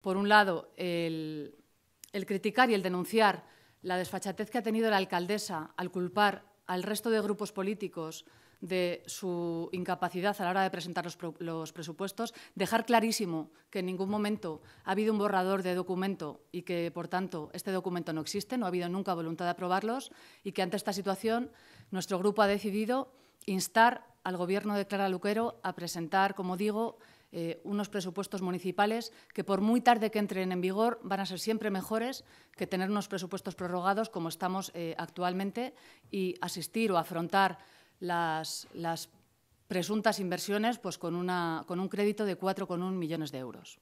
por un lado, el, criticar y el denunciar la desfachatez que ha tenido la alcaldesa al culpar al resto de grupos políticos de su incapacidad a la hora de presentar los, los, presupuestos, dejar clarísimo que en ningún momento ha habido un borrador de documento y que, por tanto, este documento no existe, no ha habido nunca voluntad de aprobarlos y que ante esta situación nuestro grupo ha decidido instar al Gobierno de Clara Luquero a presentar, como digo, eh, unos presupuestos municipales que por muy tarde que entren en vigor van a ser siempre mejores que tener unos presupuestos prorrogados como estamos eh, actualmente y asistir o afrontar las, presuntas inversiones pues, con, con un crédito de 4,1 millones de euros.